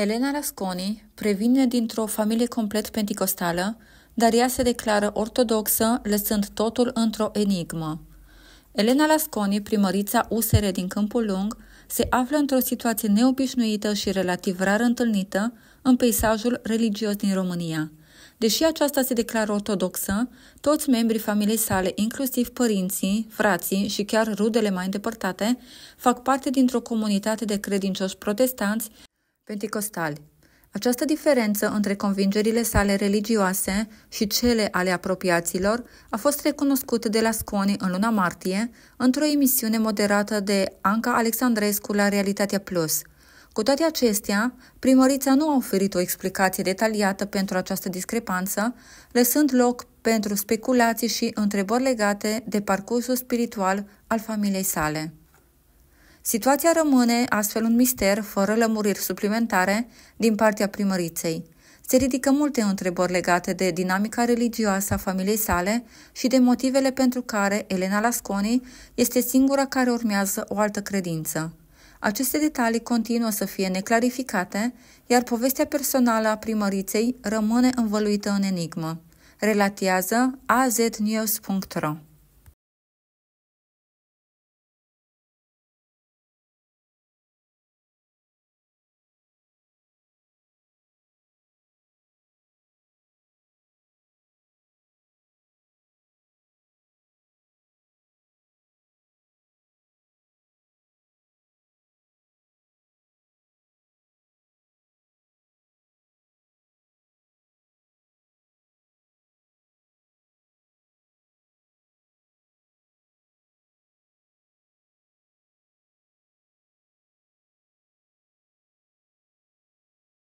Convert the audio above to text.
Elena Rasconi previne dintr-o familie complet penticostală, dar ea se declară ortodoxă, lăsând totul într-o enigmă. Elena Lasconi, primărița USR din Câmpul Lung, se află într-o situație neobișnuită și relativ rar întâlnită în peisajul religios din România. Deși aceasta se declară ortodoxă, toți membrii familiei sale, inclusiv părinții, frații și chiar rudele mai îndepărtate, fac parte dintr-o comunitate de credincioși protestanți Pentecostali. Această diferență între convingerile sale religioase și cele ale apropiaților a fost recunoscută de la Sconi în luna martie, într-o emisiune moderată de Anca Alexandrescu la Realitatea Plus. Cu toate acestea, primărița nu a oferit o explicație detaliată pentru această discrepanță, lăsând loc pentru speculații și întrebări legate de parcursul spiritual al familiei sale. Situația rămâne astfel un mister, fără lămuriri suplimentare, din partea primăriței. Se ridică multe întrebări legate de dinamica religioasă a familiei sale și de motivele pentru care Elena Lasconi este singura care urmează o altă credință. Aceste detalii continuă să fie neclarificate, iar povestea personală a primăriței rămâne învăluită în enigmă. Relatează aznews.ro